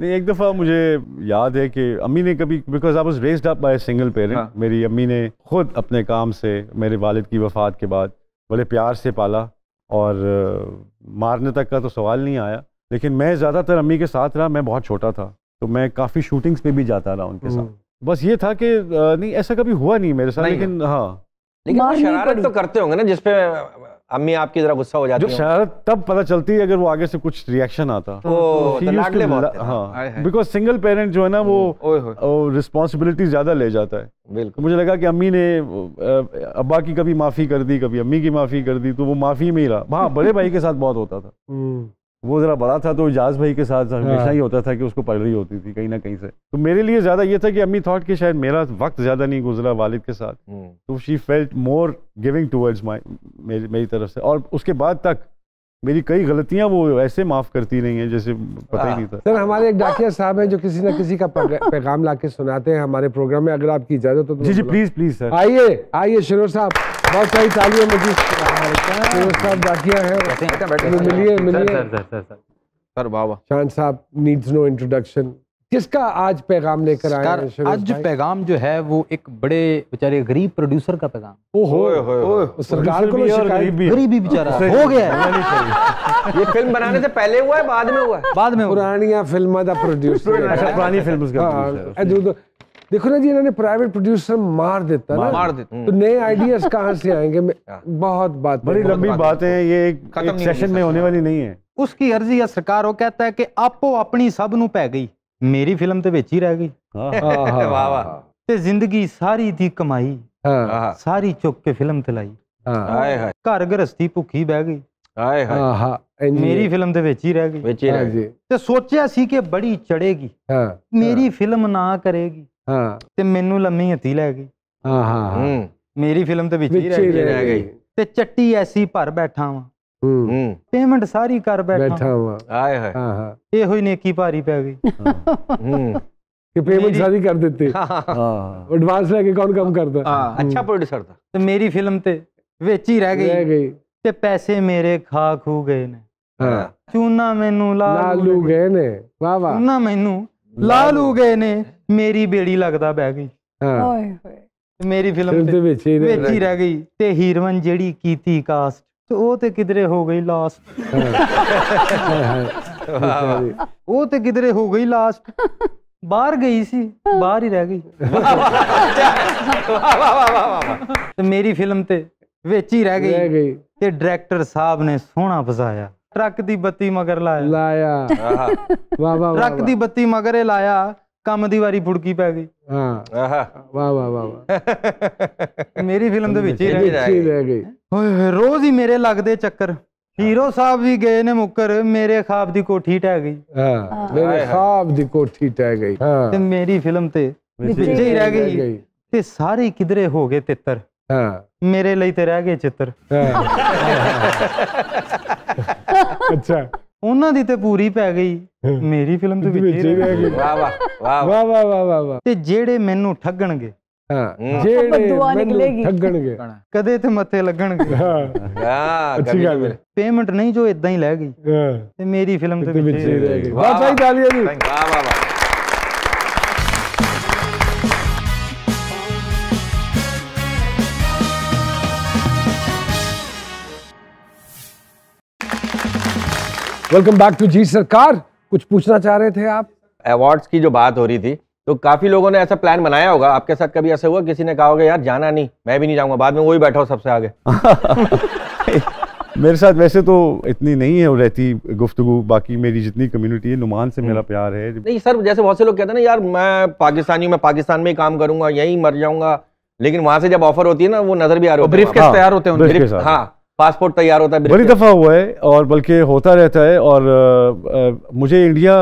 नहीं एक दफ़ा मुझे याद है कि अम्मी ने कभी because I was raised up by single parent मेरी अम्मी ने खुद अपने काम से मेरे वालिद की वफ़ात के बाद बड़े प्यार से पाला और मारने तक का तो सवाल नहीं आया लेकिन मैं ज़्यादातर अम्मी के साथ रहा मैं बहुत छोटा था तो मैं काफ़ी शूटिंग्स पे भी जाता रहा उनके हम्म। साथ बस ये था कि नहीं ऐसा कभी हुआ नहीं मेरे साथ नहीं लेकिन हाँ लेकिन शरारत तो करते होंगे ना जिसपे अम्मी आपकी जरा गुस्सा हो जाती है शरारत तब पता चलती है अगर वो आगे से कुछ रिएक्शन आता बिकॉज सिंगल पेरेंट जो है ना वो रिस्पॉन्सिबिलिटी hmm, ज्यादा ले जाता है बिल्कुल मुझे लगा कि अम्मी ने अब्बा की कभी माफ़ी कर दी कभी अम्मी की माफ़ी कर दी तो वो माफ़ी में ही रहा हाँ बड़े भाई के साथ बहुत होता था hmm. वो ज़रा बड़ा था तो इजाज़ भाई के साथ हाँ। हमेशा ही होता था कि उसको पढ़ रही होती थी कहीं ना कहीं से तो मेरे लिए ज़्यादा ये था कि अम्मी थॉट कि शायद मेरा वक्त ज़्यादा नहीं गुजरा वालिद के साथ हम्म। तो she felt more giving towards my मेरी तरफ से और उसके बाद तक मेरी कई गलतियां वो ऐसे माफ करती रही हैं जैसे पता ही हाँ। नहीं था सर हमारे एक डाकिया साहब हैं जो किसी ना किसी का पैगाम ला के सुनाते हैं हमारे प्रोग्राम में अगर आपकी इजाजत हो तो जी जी प्लीज प्लीज सर आइए आइए शिरोर साहब बहुत सारी तालियां मुझे शिरोर साहब डाकिया है मिलिए मिलिए सर बाबा शान साहब नीड्स नो इंट्रोडक्शन किसका आज पैगाम लेकर आए आज जो पैगाम जो है वो एक बड़े बेचारे गरीब प्रोड्यूसर का पैगाम ओहो तो सरकार को गरीबी तो बेचारा हो गया ये फिल्म बनाने से पहले हुआ है बाद में हुआ है बाद में पुरानी फिल्म का प्रोड्यूसर पुरानी फिल्म देखो ना जी इन्होंने प्राइवेट प्रोड्यूसर मार देता ना मार देता तो नए आइडियाज कहाँ से आएंगे हाँ। बहुत बात बड़ी लंबी बात है ये एक सेशन में होने वाली नहीं है उसकी अर्जी या सरकार वो कहता है कि आपो अपनी सब नु पै गई ਮੇਰੀ ਫਿਲਮ ਤੇ ਵਿੱਚ ਹੀ ਰਹਿ ਗਈ ਆਹ ਵਾਹ ਵਾਹ ਤੇ ਜ਼ਿੰਦਗੀ ਸਾਰੀ ਦੀ ਕਮਾਈ ਹਾਂ ਸਾਰੀ ਚੁੱਕ ਕੇ ਫਿਲਮ ਤੇ ਲਾਈ ਹਾਏ ਹਾਏ ਘਰ ਗ੍ਰਸਤੀ ਭੁੱਖੀ ਬਹਿ ਗਈ ਹਾਏ ਹਾਏ ਮੇਰੀ ਫਿਲਮ ਦੇ ਵਿੱਚ ਹੀ ਰਹਿ ਗਈ ਵਿੱਚ ਹੀ ਰਹਿ ਗਈ ਤੇ ਸੋਚਿਆ ਸੀ ਕਿ ਬੜੀ ਚੜੇਗੀ ਹਾਂ ਮੇਰੀ ਫਿਲਮ ਨਾ ਕਰੇਗੀ ਹਾਂ ਤੇ ਮੈਨੂੰ ਲੰਮੀ ਹੱਤੀ ਲੈ ਗਈ ਆਹ ਹਾਂ ਮੇਰੀ ਫਿਲਮ ਤੇ ਵਿੱਚ ਹੀ ਰਹਿ ਗਈ ਤੇ ਚੱਟੀ ਐਸੀ ਭਰ ਬੈਠਾ ਵਾਂ ਹੂੰ ਪੇਮੈਂਟ ਸਾਰੀ ਕਰ ਬੈਠਾ ਬੈਠਾ ਆਏ ਹਾਏ ਹਾਂ ਹਾਂ ਇਹੋ ਹੀ ਨੇਕੀ ਭਾਰੀ ਪੈ ਗਈ ਹੂੰ ਕਿ ਪੇਮੈਂਟ ਸਾਰੀ ਕਰ ਦਿੱਤੇ ਹਾਂ ਐਡਵਾਂਸ ਲੈ ਕੇ ਕੌਣ ਕੰਮ ਕਰਦਾ ਹਾਂ ਅੱਛਾ ਪ੍ਰੋਡਿਊਸਰ ਦਾ ਤੇ ਮੇਰੀ ਫਿਲਮ ਤੇ ਵਿੱਚ ਹੀ ਰਹਿ ਗਈ ਰਹਿ ਗਈ ਤੇ ਪੈਸੇ ਮੇਰੇ ਖਾ ਖੂ ਗਏ ਨੇ ਹਾਂ ਚੂਨਾ ਮੈਨੂੰ ਲਾਲੂ ਗਏ ਨੇ ਵਾ ਵਾ ਚੂਨਾ ਮੈਨੂੰ ਲਾਲੂ ਗਏ ਨੇ ਮੇਰੀ ਬੇੜੀ ਲੱਗਦਾ ਬਹਿ ਗਈ ਹਾਂ ਓਏ ਹੋਏ ਮੇਰੀ ਫਿਲਮ ਤੇ ਵਿੱਚ ਹੀ ਰਹਿ ਗਈ ਤੇ ਹੀਰਵਨ ਜਿਹੜੀ ਕੀਤੀ ਕਾਸਟ ਤੇ ਉਹ ਤੇ ਕਿਧਰੇ ਹੋ ਗਈ ਲਾਸ ਉਹ ਤੇ ਕਿਧਰੇ ਹੋ ਗਈ ਲਾਸ ਬਾਹਰ ਗਈ ਸੀ ਬਾਹਰ ਹੀ ਰਹਿ ਗਈ ਤੇ ਮੇਰੀ ਫਿਲਮ ਤੇ ਵਿੱਚ ਹੀ ਰਹਿ ਗਈ ਤੇ ਡਾਇਰੈਕਟਰ ਸਾਹਿਬ ਨੇ ਸੋਹਣਾ ਫਸਾਇਆ ਟਰੱਕ ਦੀ ਬੱਤੀ ਮਗਰ ਲਾਇਆ ਲਾਇਆ ਵਾਹ ਵਾਹ ਟਰੱਕ ਦੀ ਬੱਤੀ ਮਗਰ ਲਾਇਆ ਕੰਮ ਦੀ ਵਾਰੀ ਫੁੜਕੀ ਪੈ ਗਈ ਹਾਂ ਆਹਾ ਵਾ ਵਾ ਵਾ ਮੇਰੀ ਫਿਲਮ ਦੇ ਵਿੱਚ ਹੀ ਰਹਿ ਗਈ ਓਏ ਹੋਏ ਰੋਜ਼ ਹੀ ਮੇਰੇ ਲੱਗਦੇ ਚੱਕਰ ਹੀਰੋ ਸਾਹਿਬ ਵੀ ਗਏ ਨੇ ਮੁੱਕਰ ਮੇਰੇ ਖਾਬ ਦੀ ਕੋਠੀ ਟਹਿ ਗਈ ਹਾਂ ਮੇਰੇ ਖਾਬ ਦੀ ਕੋਠੀ ਟਹਿ ਗਈ ਹਾਂ ਤੇ ਮੇਰੀ ਫਿਲਮ ਤੇ ਵਿੱਚ ਹੀ ਰਹਿ ਗਈ ਤੇ ਸਾਰੇ ਕਿਧਰੇ ਹੋ ਗਏ ਤਿੱਤਰ ਹਾਂ ਮੇਰੇ ਲਈ ਤੇ ਰਹਿ ਗਏ ਚਿੱਤਰ ਅੱਛਾ ਉਹਨਾਂ ਦੀ ਤੇ ਪੂਰੀ ਪੈ ਗਈ ਮੇਰੀ ਫਿਲਮ ਤੇ ਵਿੱਚ ਹੀ ਰਹਿ ਗਈ ਵਾਹ ਵਾਹ ਵਾਹ ਵਾਹ ਵਾਹ ਵਾਹ ਵਾਹ ਤੇ ਜਿਹੜੇ ਮੈਨੂੰ ਠੱਗਣਗੇ ਹਾਂ ਜਿਹੜੇ ਮੈਨੂੰ ਠੱਗਣਗੇ ਕਦੇ ਤੇ ਮੱਥੇ ਲੱਗਣਗੇ ਹਾਂ ਹਾਂ ਅੱਛੀ ਗੱਲ ਪੇਮੈਂਟ ਨਹੀਂ ਜੋ ਇਦਾਂ ਹੀ ਲੈ ਗਈ ਤੇ ਮੇਰੀ ਫਿਲਮ ਤੇ ਵਿੱਚ ਹੀ ਰਹਿ ਗਈ ਵਾਹ ਭਾਈ ਤਾਲੀਆਂ ਦੀ ਵਾਹ ਵਾਹ ਵਾਹ वेलकम बैक टू जी सरकार कुछ पूछना चाह रहे थे आप अवार्ड्स की जो बात हो रही थी तो काफी लोगों ने ऐसा प्लान बनाया होगा आपके साथ कभी ऐसा हुआ किसी ने कहा होगा यार जाना नहीं मैं भी नहीं जाऊंगा बाद में वही बैठा हो सबसे आगे मेरे साथ वैसे तो इतनी नहीं है रहती गुफ्तु बाकी मेरी जितनी कम्युनिटी है नुमान से मेरा हम्म। प्यार है नहीं सर जैसे बहुत से लोग कहते हैं ना यार मैं पाकिस्तानी हूँ मैं पाकिस्तान में ही काम करूंगा यहीं मर जाऊंगा लेकिन वहां से जब ऑफर होती है ना वो नजर भी आ रही है तैयार होते हैं हाँ पासपोर्ट तैयार होता है बड़ी दफ़ा हुआ है और बल्कि होता रहता है और आ, आ, मुझे इंडिया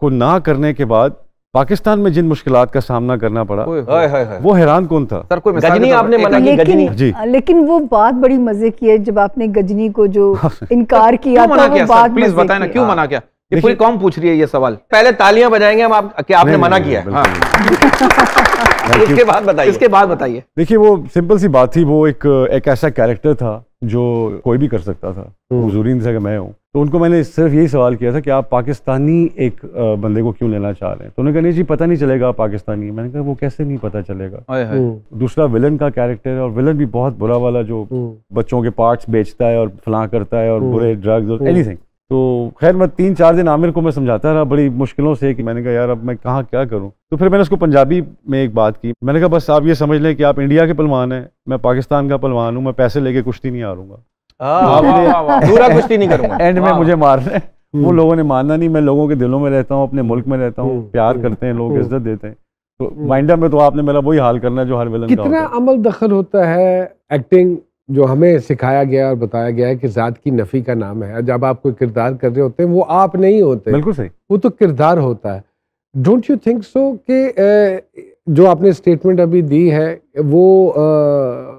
को ना करने के बाद पाकिस्तान में जिन मुश्किल का सामना करना पड़ा है, है, है, वो हैरान कौन था सर कोई गजनी तो आपने मना की गजनी जी लेकिन वो बात बड़ी मजे की है जब आपने गजनी को जो इनकार किया था वो बात प्लीज बताए ना क्यों मना किया ये पूरी कौन पूछ रही है ये सवाल पहले तालियां बजाएंगे हम आप कि आपने मना किया है हाँ। इसके बाद बताइए इसके बाद बताइए देखिए वो सिंपल सी बात थी वो एक एक ऐसा कैरेक्टर था जो कोई भी कर सकता था नहीं जैसा कि मैं हूँ तो उनको मैंने सिर्फ यही सवाल किया था कि आप पाकिस्तानी एक बंदे को क्यों लेना चाह रहे हैं तो उन्होंने कहा नहीं जी पता नहीं चलेगा पाकिस्तानी मैंने कहा वो कैसे नहीं पता चलेगा हम्म। दूसरा विलन का कैरेक्टर है और विलन भी बहुत बुरा वाला जो हम्म। बच्चों के पार्ट्स बेचता है और फला करता है और हम्म। बुरे ड्रग्स और एनीथिंग तो खैर मैं तीन चार दिन आमिर को मैं समझाता रहा बड़ी मुश्किलों से कि मैंने कहा यार अब मैं कहाँ क्या करूँ तो फिर मैंने उसको पंजाबी में एक बात की मैंने कहा बस आप ये समझ लें कि आप इंडिया के पलवान हैं मैं पाकिस्तान का पलवान हूँ मैं पैसे लेके कुश्ती नहीं रूंगा पूरा कुश्ती नहीं करूँगा एंड में मुझे मारना है हम्म। वो लोगों ने मानना नहीं मैं लोगों के दिलों में रहता हूँ अपने मुल्क में रहता हूँ हम्म, प्यार हम्म, करते हैं लोग इज्जत देते हैं तो माइंडअप में तो आपने मेरा वही हाल करना है जो हर वेलन कितना अमल दखल होता है एक्टिंग जो हमें सिखाया गया और बताया गया है कि ज़ात की नफ़ी का नाम है जब आप कोई किरदार कर रहे होते हैं वो आप नहीं होते बिल्कुल सही वो तो किरदार होता है डोंट यू थिंक सो कि जो आपने स्टेटमेंट अभी दी है वो आ...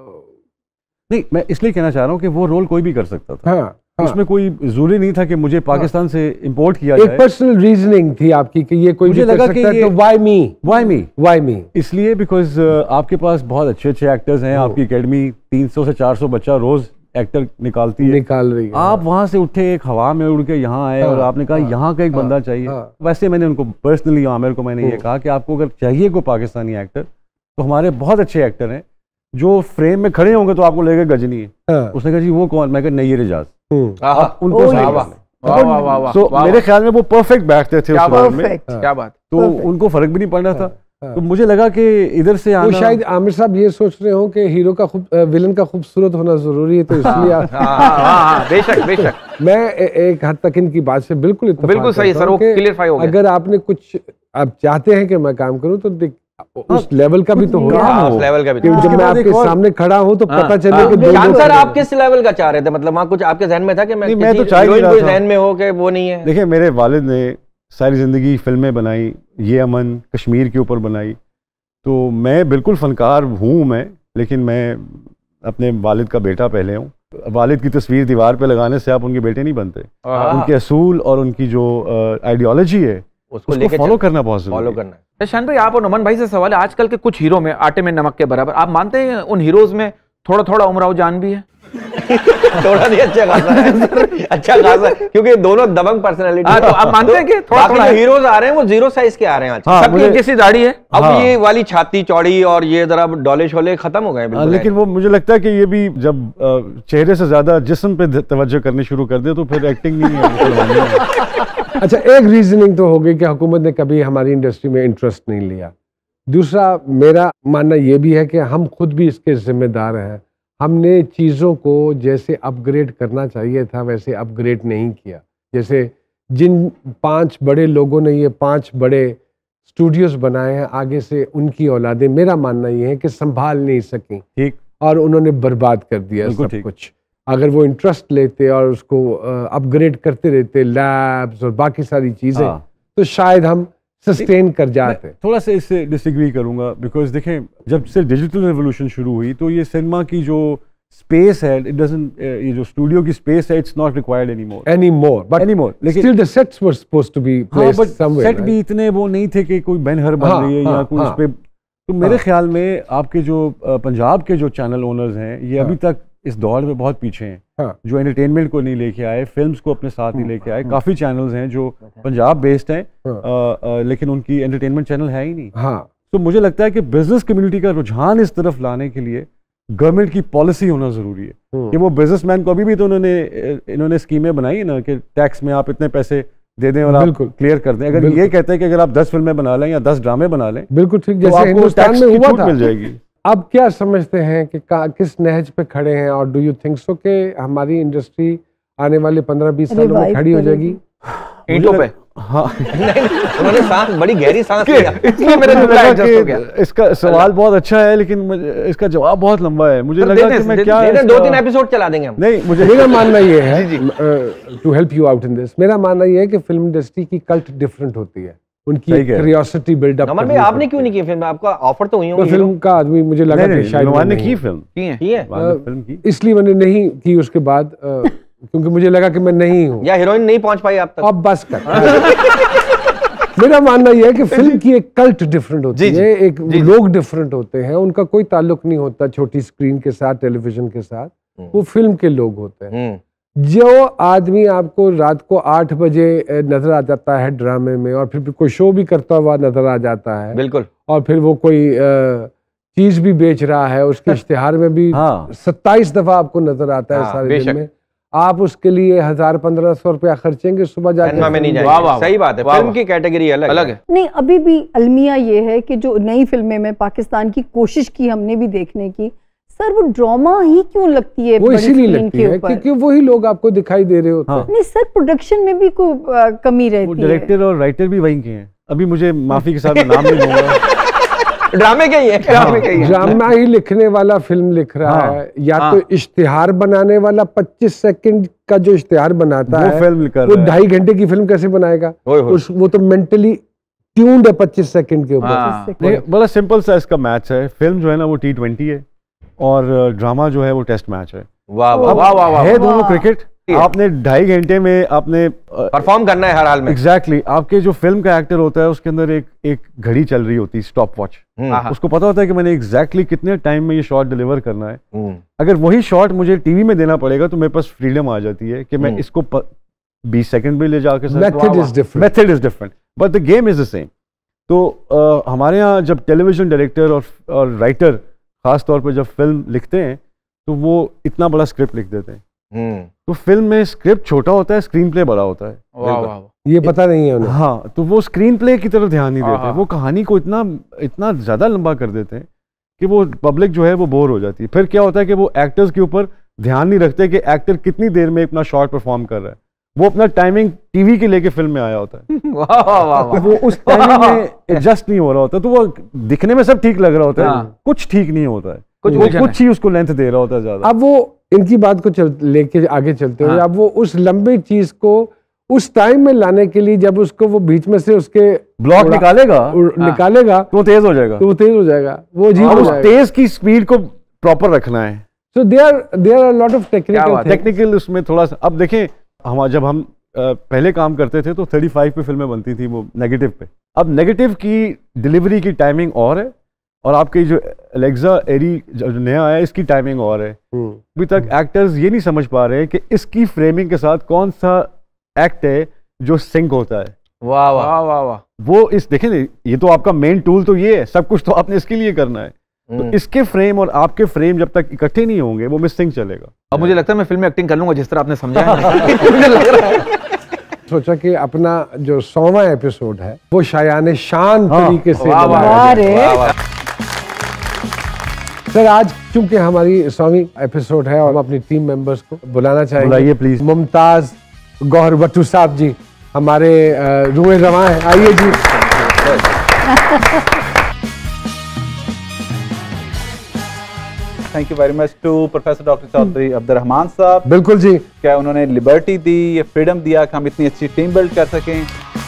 नहीं मैं इसलिए कहना चाह रहा हूँ कि वो रोल कोई भी कर सकता था हाँ हाँ। उसमें कोई जरूरी नहीं था कि मुझे हाँ। पाकिस्तान हाँ। से इंपोर्ट किया एक पर्सनल रीजनिंग थी आपकी कि ये कोई मुझे लगा कि ये why me why me why me इसलिए बिकॉज uh, आपके पास बहुत अच्छे अच्छे एक्टर्स हैं आपकी एकेडमी 300 से 400 बच्चा रोज एक्टर निकालती है निकाल रही है आप वहां से उठे एक हवा में उड़ के यहाँ आए और हाँ। आपने कहा यहाँ का एक बंदा चाहिए वैसे मैंने उनको पर्सनली आमिर को मैंने ये कहा कि आपको अगर चाहिए कोई पाकिस्तानी एक्टर तो हमारे बहुत अच्छे एक्टर हैं जो फ्रेम में खड़े होंगे तो आपको लगेगा गजनी है उसने कहा जी वो कौन मैं कहा नहीं रिजाज हम्म। उनको तो मेरे ख्याल में वो परफेक्ट बैठते थे क्या हाँ। बात तो उनको फर्क भी नहीं पड़ रहा था हाँ। तो मुझे लगा कि इधर से तो आना तो शायद आमिर साहब ये सोच रहे हो कि हीरो का खुब, विलन का खूबसूरत होना जरूरी है तो हाँ। इसलिए बेशक बेशक मैं एक हद तक इनकी बात से बिल्कुल बिल्कुल सही सर वो क्लियरफाई हो गया अगर आपने कुछ आप चाहते हैं कि मैं काम करूं तो उस लेवल तो का भी तो होगा हो लेवल का भी जब मैं आपके सामने खड़ा हूँ तो हाँ। पता चले हाँ। कि शाम सर आप किस लेवल का चाह रहे थे मतलब वहाँ कुछ आपके जहन में था कि मैं मैं तो चाह कोई जहन में हो के वो नहीं है देखिए मेरे वालिद ने सारी ज़िंदगी फिल्में बनाई ये अमन कश्मीर के ऊपर बनाई तो मैं बिल्कुल फनकार हूँ मैं लेकिन मैं अपने वालिद का बेटा पहले हूँ वालिद की तस्वीर दीवार पे लगाने से आप उनके बेटे नहीं बनते हाँ। उनके असूल और उनकी जो आइडियोलॉजी है उसको लेके फॉलो करना बहुत फॉलो करना है अच्छा, शान भाई आप और नमन भाई से सवाल है आजकल के कुछ हीरो में आटे में नमक के बराबर आप मानते हैं उन हीरोज में थोड़ा थोड़ा उमराव जान भी है थोड़ा नहीं अच्छा खासा है अच्छा खासा है क्योंकि दोनों दबंग पर्सनैलिटी हाँ, तो अब मानते हैं कि थोड़ा थोड़ा हीरोज आ रहे हैं वो जीरो साइज के आ रहे हैं आज हाँ, सबकी जैसी दाढ़ी है अब हाँ। ये वाली छाती चौड़ी और ये जरा डोले शोले खत्म हो गए हाँ, लेकिन वो मुझे लगता है कि ये भी जब चेहरे से ज्यादा जिस्म पे तवज्जो करनी शुरू कर दे तो फिर एक्टिंग नहीं है अच्छा एक रीजनिंग तो होगी कि हुकूमत ने कभी हमारी इंडस्ट्री में इंटरेस्ट नहीं लिया दूसरा मेरा मानना यह भी है कि हम खुद भी इसके जिम्मेदार हैं हमने चीज़ों को जैसे अपग्रेड करना चाहिए था वैसे अपग्रेड नहीं किया जैसे जिन पांच बड़े लोगों ने ये पांच बड़े स्टूडियोज बनाए हैं आगे से उनकी औलादें मेरा मानना ये है कि संभाल नहीं सकें ठीक और उन्होंने बर्बाद कर दिया सब कुछ अगर वो इंटरेस्ट लेते और उसको अपग्रेड करते रहते लैब्स और बाकी सारी चीज़ें हाँ। तो शायद हम सस्टेन कर जाते हैं थोड़ा सा इससे डिसग्री करूंगा बिकॉज देखें जब से डिजिटल रेवोल्यूशन शुरू हुई तो ये सिनेमा की जो स्पेस है इट डजंट uh, ये जो स्टूडियो की स्पेस है it's not required any more any more but any more लेकिन still the sets were supposed to be placed somewhere set भी इतने वो नहीं थे कि कोई बैन हर बन हाँ, रही है या हाँ, कोई हाँ। उस पे तो मेरे ख्याल में आपके जो uh, पंजाब के जो चैनल ओनर्स हैं ये अभी तक इस दौर में बहुत पीछे हैं हाँ। जो एंटरटेनमेंट को नहीं लेके आए फिल्म्स को अपने साथ नहीं हाँ। लेके आए हाँ। काफ़ी चैनल्स हैं जो हाँ। पंजाब बेस्ड हैं हाँ। लेकिन उनकी एंटरटेनमेंट चैनल है ही नहीं हाँ तो मुझे लगता है कि बिजनेस कम्युनिटी का रुझान इस तरफ लाने के लिए गवर्नमेंट की पॉलिसी होना ज़रूरी है कि वो बिजनेसमैन को अभी भी तो उन्होंने इन्होंने स्कीमें बनाई ना कि टैक्स में आप इतने पैसे दे दें और आप क्लियर कर दें अगर ये कहते हैं कि अगर आप दस फिल्में बना लें या दस ड्रामे बना लें बिल्कुल ठीक तो जैसे में हुआ था मिल जाएगी अब क्या समझते हैं कि किस नहज पे खड़े हैं और डू यू थिंक सो कि हमारी इंडस्ट्री आने वाले पंद्रह बीस सालों में खड़ी हो जाएगी ईंटों पे हाँ सांस बड़ी गहरी सांस इसलिए हो गया इसका सवाल बहुत अच्छा है लेकिन इसका जवाब बहुत लंबा है मुझे तो लगा कि मैं क्या दो तीन एपिसोड चला देंगे नहीं मुझे मेरा मानना ये है to help you out in this मेरा मानना ये है कि फिल्म इंडस्ट्री की कल्ट डिफरेंट होती है उनकी क्यूरियोसिटी बिल्ड अप भाई आपने क्यों नहीं की फिल्म आपका ऑफर तो हुई तो होगी फिल्म का आदमी मुझे लगा कि शायद मैंने की फिल्म की है की की है फिल्म इसलिए मैंने नहीं की उसके बाद क्योंकि मुझे लगा कि मैं नहीं हूं या हीरोइन नहीं पहुंच पाई आप तक अब बस कर मेरा मानना यह है कि फिल्म की एक कल्ट डिफरेंट होती जी, जी, है एक जी, लोग डिफरेंट होते हैं उनका कोई ताल्लुक नहीं होता छोटी स्क्रीन के साथ टेलीविजन के साथ हम्म। वो फिल्म के लोग होते हैं हम्म। जो आदमी आपको रात को आठ बजे नजर आ जाता है ड्रामे में और फिर कोई शो भी करता हुआ नजर आ जाता है बिल्कुल और फिर वो कोई चीज भी बेच रहा है उसके हाँ। इश्तेहार में भी हाँ। सत्ताईस दफा आपको नजर आता है हाँ, सारे दिन में आप उसके लिए हजार पंद्रह सौ रुपया खर्चेंगे सुबह जाकर में नहीं जाएंगे सही बात है फिल्म की कैटेगरी अलग अलग है नहीं अभी भी अलमिया ये है कि जो नई फिल्में में पाकिस्तान की कोशिश की हमने भी देखने की सर वो ड्रामा ही क्यों लगती है वो इसीलिए लगती है क्योंकि वही लोग आपको दिखाई दे रहे होते हाँ। हैं हाँ। नहीं सर प्रोडक्शन में भी कोई कमी रहती है डायरेक्टर और राइटर भी वही के हैं अभी मुझे माफी के साथ नाम नहीं लूंगा ड्रामे के ही है ड्रामे हाँ। के ही ड्रामा ही लिखने वाला फिल्म लिख रहा हाँ। है या तो इश्तिहार बनाने वाला 25 सेकंड का जो इश्तिहार बनाता है वो ढाई घंटे की फिल्म कैसे बनाएगा उस वो तो मेंटली ट्यून्ड है पच्चीस सेकंड के ऊपर बड़ा सिंपल सा इसका मैच है फिल्म जो है ना वो टी ट्वेंटी है और ड्रामा जो है वो टेस्ट मैच है वाह वाह वाह वाह है दोनों क्रिकेट आपने ढाई घंटे में आपने परफॉर्म करना है हर हाल में एग्जैक्टली exactly, आपके जो फिल्म का एक्टर होता है उसके अंदर एक एक घड़ी चल रही होती है स्टॉप हम्म। वॉच उसको पता होता है कि मैंने एग्जैक्टली exactly कितने टाइम में ये शॉट डिलीवर करना है हम्म। अगर वही शॉट मुझे टीवी में देना पड़ेगा तो मेरे पास फ्रीडम आ जाती है कि मैं हम्म। इसको बीस सेकेंड भी ले जाकर method is different is different but the game is the same तो हमारे यहाँ जब टेलीविजन डायरेक्टर और राइटर ख़ास तौर पर जब फिल्म लिखते हैं तो वो इतना बड़ा स्क्रिप्ट लिख देते हैं हम्म। तो फिल्म में स्क्रिप्ट छोटा होता है स्क्रीन प्ले बड़ा होता है वाँ वाँ। ये पता नहीं है उन्हें हाँ तो वो स्क्रीन प्ले की तरफ ध्यान नहीं देते हाँ, हाँ। वो कहानी को इतना इतना ज़्यादा लंबा कर देते हैं कि वो पब्लिक जो है वो बोर हो जाती है फिर क्या होता है कि वो एक्टर्स के ऊपर ध्यान नहीं रखते कि एक्टर कितनी देर में अपना शॉर्ट परफॉर्म कर रहा है वो अपना टाइमिंग टीवी के लेके फिल्म में आया होता है वाह वाह वाह तो वो उस टाइमिंग में एडजस्ट नहीं हो रहा होता तो वो दिखने में सब ठीक लग रहा होता है हाँ। कुछ ठीक नहीं होता है कुछ वो कुछ ही उसको लेंथ दे रहा होता है ज्यादा अब वो इनकी बात को चल लेके आगे चलते हुए हाँ। अब वो उस लंबी चीज को उस टाइम में लाने के लिए जब उसको वो बीच में से उसके ब्लॉक निकालेगा हाँ। निकालेगा तो तेज हो जाएगा तो वो तेज हो जाएगा वो अजीब तेज की स्पीड को प्रॉपर रखना है so there there are lot of technical technical उसमें थोड़ा सा अब देखें हम जब हम पहले काम करते थे तो 35 पे फिल्में बनती थी वो नेगेटिव पे अब नेगेटिव की डिलीवरी की टाइमिंग और है और आपकी जो एलेक्सा एरी जो नया आया इसकी टाइमिंग और है हम्म। अभी तक एक्टर्स ये नहीं समझ पा रहे हैं कि इसकी फ्रेमिंग के साथ कौन सा एक्ट है जो सिंक होता है वाह वाह वाह वाह वो इस देखें ये तो आपका मेन टूल तो ये है सब कुछ तो आपने इसके लिए करना है तो हम्म। इसके फ्रेम और आपके फ्रेम जब तक इकट्ठे नहीं होंगे वो मिसिंग चलेगा अब मुझे लगता है मैं फिल्म में एक्टिंग कर लूंगा जिस तरह आपने समझाया सोचा कि अपना जो सोवा एपिसोड है वो शायान शान हाँ। तरीके से सर आज चूंकि हमारी सौवीं एपिसोड है और हम अपनी टीम मेंबर्स को बुलाना चाहेंगे बुलाइए प्लीज मुमताज गौहर भट्टू साहब जी हमारे रूए रवा है आइए जी thank you very much to professor doctor Chaudhary Rahman साहब बिल्कुल जी क्या उन्होंने लिबर्टी दी या फ्रीडम दिया कि हम इतनी अच्छी टीम बिल्ड कर सकें